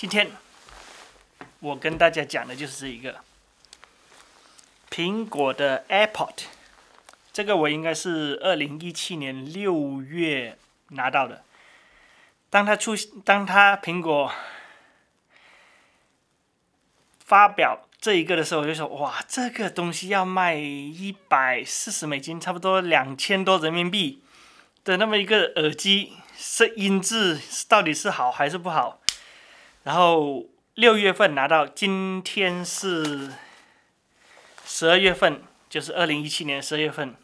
今天我跟大家讲的就是这一个苹果的 AirPod，这个我应该是二零一七年六月拿到的。当它出，当它苹果发表这一个的时候，我就说：哇，这个东西要卖一百四十美金，差不多两千多人民币的那么一个耳机，是音质到底是好还是不好？然后六月份拿到，今天是十二月份，就是二零一七年十二月份。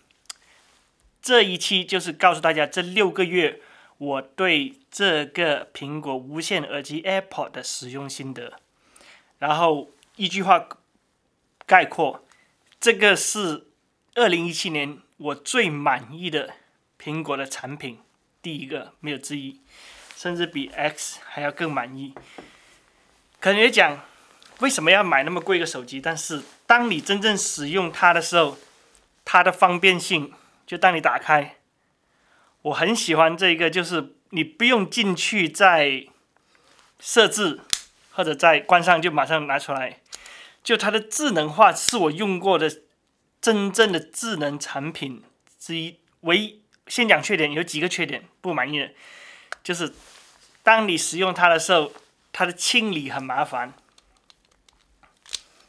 这一期就是告诉大家这六个月我对这个苹果无线耳机 AirPod 的使用心得。然后一句话概括，这个是二零一七年我最满意的苹果的产品，第一个没有之一。甚至比 X 还要更满意。可能讲为什么要买那么贵的手机，但是当你真正使用它的时候，它的方便性就当你打开，我很喜欢这个，就是你不用进去再设置或者再关上就马上拿出来，就它的智能化是我用过的真正的智能产品之一，唯一。先讲缺点，有几个缺点不满意的。就是，当你使用它的时候，它的清理很麻烦。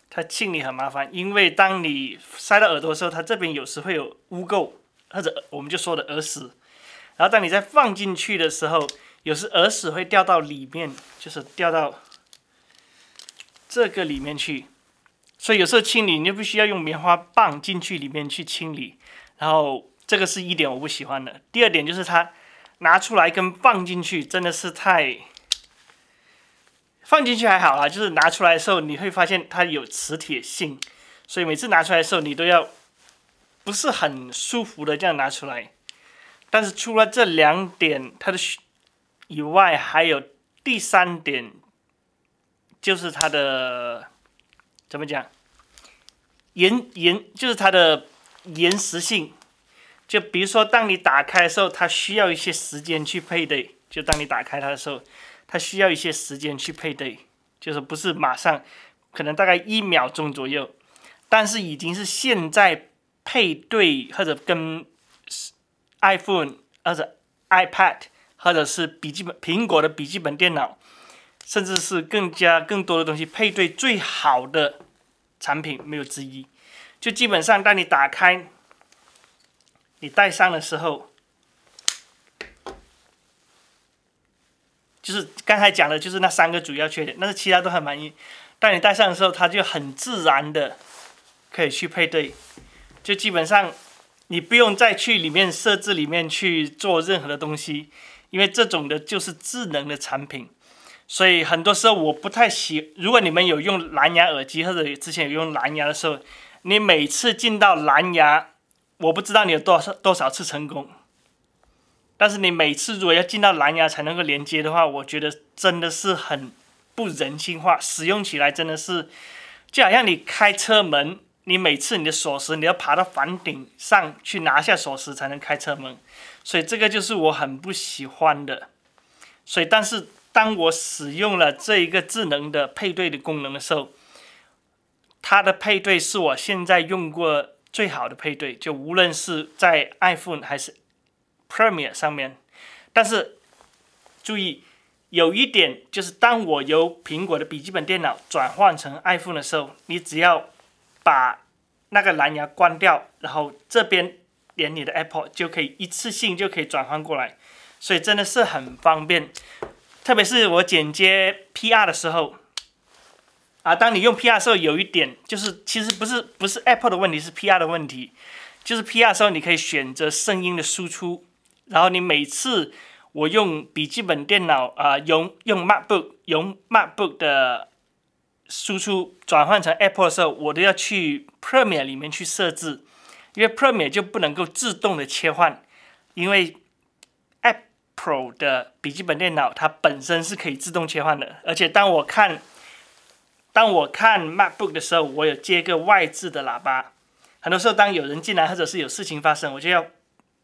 它清理很麻烦，因为当你塞到耳朵的时候，它这边有时会有污垢，或者我们就说的耳屎。然后当你再放进去的时候，有时耳屎会掉到里面，就是掉到这个里面去。所以有时候清理你就必须要用棉花棒进去里面去清理。然后这个是一点我不喜欢的。第二点就是它。拿出来跟放进去真的是太放进去还好啊，就是拿出来的时候你会发现它有磁铁性，所以每次拿出来的时候你都要不是很舒服的这样拿出来。但是除了这两点它的以外，还有第三点就是它的怎么讲延延就是它的延时性。就比如说，当你打开的时候，它需要一些时间去配对。就当你打开它的时候，它需要一些时间去配对，就是不是马上，可能大概一秒钟左右。但是已经是现在配对或者跟 iPhone 或者 iPad 或者是笔记本苹果的笔记本电脑，甚至是更加更多的东西配对最好的产品没有之一。就基本上当你打开。你戴上的时候，就是刚才讲的，就是那三个主要缺点，但是其他都很满意。当你戴上的时候，它就很自然的可以去配对，就基本上你不用再去里面设置里面去做任何的东西，因为这种的就是智能的产品，所以很多时候我不太喜。如果你们有用蓝牙耳机或者之前有用蓝牙的时候，你每次进到蓝牙。我不知道你有多少多少次成功，但是你每次如果要进到蓝牙才能够连接的话，我觉得真的是很不人性化，使用起来真的是，就好像你开车门，你每次你的锁匙你要爬到房顶上去拿下锁匙才能开车门，所以这个就是我很不喜欢的。所以，但是当我使用了这一个智能的配对的功能的时候，它的配对是我现在用过。最好的配对就无论是在 iPhone 还是 Premiere 上面，但是注意有一点，就是当我由苹果的笔记本电脑转换成 iPhone 的时候，你只要把那个蓝牙关掉，然后这边连你的 Apple 就可以一次性就可以转换过来，所以真的是很方便，特别是我剪接 PR 的时候。啊，当你用 PR 的时候，有一点就是其实不是不是 Apple 的问题，是 PR 的问题。就是 PR 的时候，你可以选择声音的输出，然后你每次我用笔记本电脑啊，用用 MacBook 用 MacBook 的输出转换成 Apple 的时候，我都要去 Premiere 里面去设置，因为 Premiere 就不能够自动的切换，因为 Apple 的笔记本电脑它本身是可以自动切换的，而且当我看。当我看 MacBook 的时候，我有接一个外置的喇叭。很多时候，当有人进来或者是有事情发生，我就要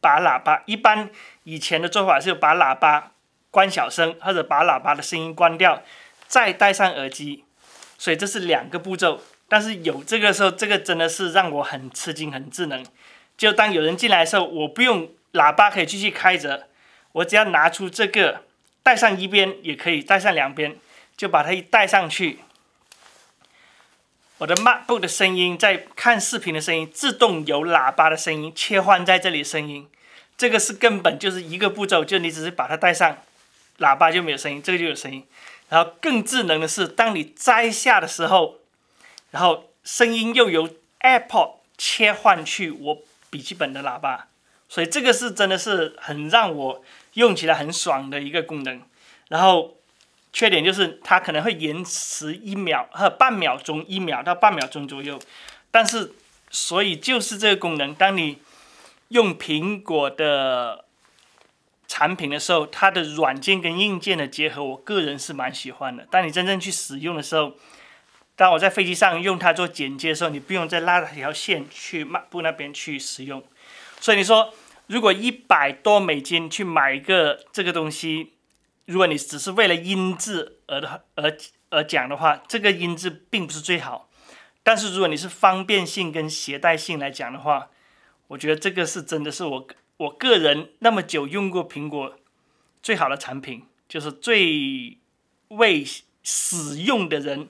把喇叭。一般以前的做法是把喇叭关小声，或者把喇叭的声音关掉，再戴上耳机。所以这是两个步骤。但是有这个时候，这个真的是让我很吃惊，很智能。就当有人进来的时候，我不用喇叭可以继续开着，我只要拿出这个，戴上一边也可以，戴上两边就把它一戴上去。我的 MacBook 的声音，在看视频的声音，自动有喇叭的声音切换在这里声音，这个是根本就是一个步骤，就你只是把它带上，喇叭就没有声音，这个就有声音。然后更智能的是，当你摘下的时候，然后声音又由 AirPod 切换去我笔记本的喇叭，所以这个是真的是很让我用起来很爽的一个功能。然后。缺点就是它可能会延迟一秒和半秒钟一秒到半秒钟左右，但是所以就是这个功能。当你用苹果的产品的时候，它的软件跟硬件的结合，我个人是蛮喜欢的。当你真正去使用的时候，当我在飞机上用它做剪接的时候，你不用再拉一条线去漫步那边去使用。所以你说，如果一百多美金去买一个这个东西？如果你只是为了音质而的而而讲的话，这个音质并不是最好。但是如果你是方便性跟携带性来讲的话，我觉得这个是真的是我我个人那么久用过苹果最好的产品，就是最为使用的人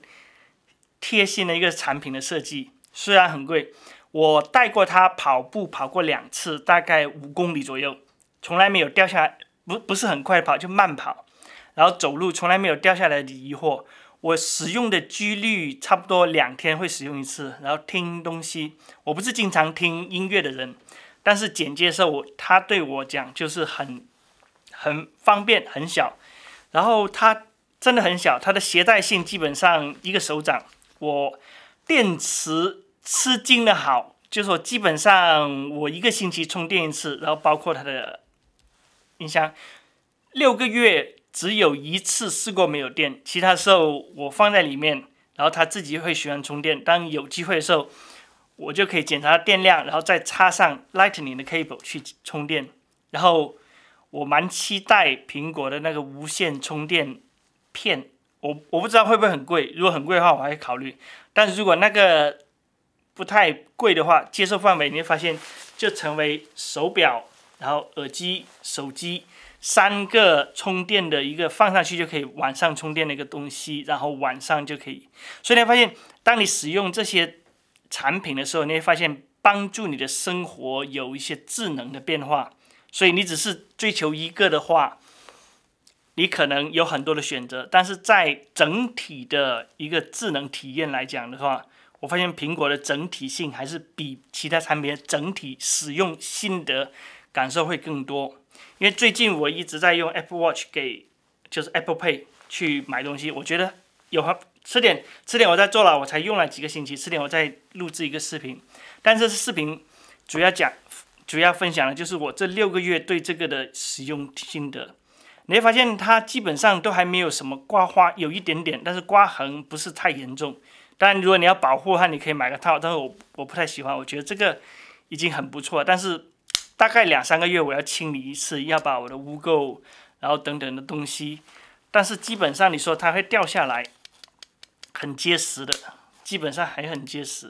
贴心的一个产品的设计。虽然很贵，我带过它跑步跑过两次，大概五公里左右，从来没有掉下来。不不是很快跑，就慢跑。然后走路从来没有掉下来的疑惑。我使用的几率差不多两天会使用一次。然后听东西，我不是经常听音乐的人，但是简介的时候我他对我讲就是很很方便很小。然后它真的很小，它的携带性基本上一个手掌。我电池吃精的好，就是我基本上我一个星期充电一次，然后包括它的音箱六个月。只有一次试过没有电，其他时候我放在里面，然后它自己会喜欢充电。当有机会的时候，我就可以检查电量，然后再插上 Lightning 的 cable 去充电。然后我蛮期待苹果的那个无线充电片，我我不知道会不会很贵。如果很贵的话，我还会考虑；但是如果那个不太贵的话，接受范围你会发现就成为手表。然后耳机、手机三个充电的一个放上去就可以晚上充电的一个东西，然后晚上就可以。所以你会发现，当你使用这些产品的时候，你会发现帮助你的生活有一些智能的变化。所以你只是追求一个的话，你可能有很多的选择。但是在整体的一个智能体验来讲的话，我发现苹果的整体性还是比其他产品的整体使用心得。感受会更多，因为最近我一直在用 Apple Watch 给，就是 Apple Pay 去买东西。我觉得有吃点吃点，我在做了，我才用了几个星期，吃点我在录制一个视频。但是视频主要讲，主要分享的就是我这六个月对这个的使用心得。你会发现它基本上都还没有什么刮花，有一点点，但是刮痕不是太严重。当然，如果你要保护的话，你可以买个套，但是我我不太喜欢，我觉得这个已经很不错但是大概两三个月，我要清理一次，要把我的污垢，然后等等的东西。但是基本上，你说它会掉下来，很结实的，基本上还很结实，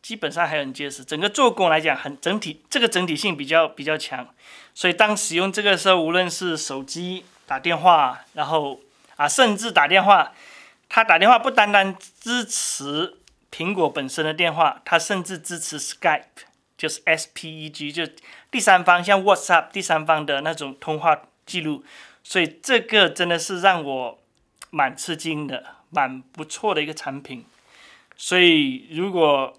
基本上还很结实。整个做工来讲，很整体，这个整体性比较比较强。所以当使用这个时候，无论是手机打电话，然后啊，甚至打电话，它打电话不单单支持苹果本身的电话，它甚至支持 Skype。就是 SPEG，就第三方像 WhatsApp 第三方的那种通话记录，所以这个真的是让我蛮吃惊的，蛮不错的一个产品。所以如果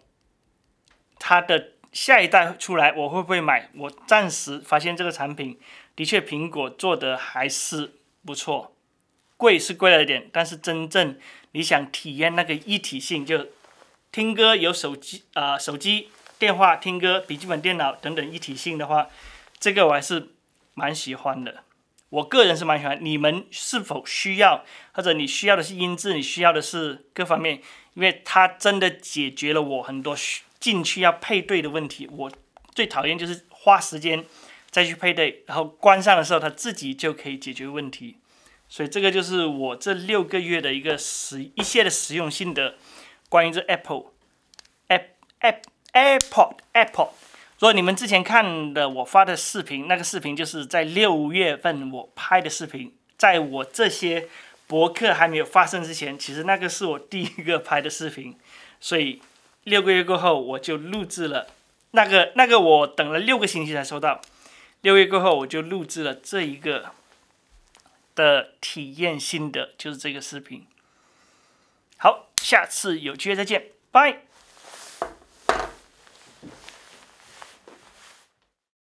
它的下一代出来，我会不会买？我暂时发现这个产品的确苹果做得还是不错，贵是贵了一点，但是真正你想体验那个一体性，就听歌有手机啊手机。电话、听歌、笔记本电脑等等一体性的话，这个我还是蛮喜欢的。我个人是蛮喜欢。你们是否需要？或者你需要的是音质？你需要的是各方面？因为它真的解决了我很多进去要配对的问题。我最讨厌就是花时间再去配对，然后关上的时候它自己就可以解决问题。所以这个就是我这六个月的一个实一些的实用心得。关于这 Apple App App。AirPod，Apple。如果你们之前看的我发的视频，那个视频就是在六月份我拍的视频，在我这些博客还没有发生之前，其实那个是我第一个拍的视频。所以六个月过后，我就录制了那个那个我等了六个星期才收到。六月过后，我就录制了这一个的体验心得，就是这个视频。好，下次有机会再见，拜。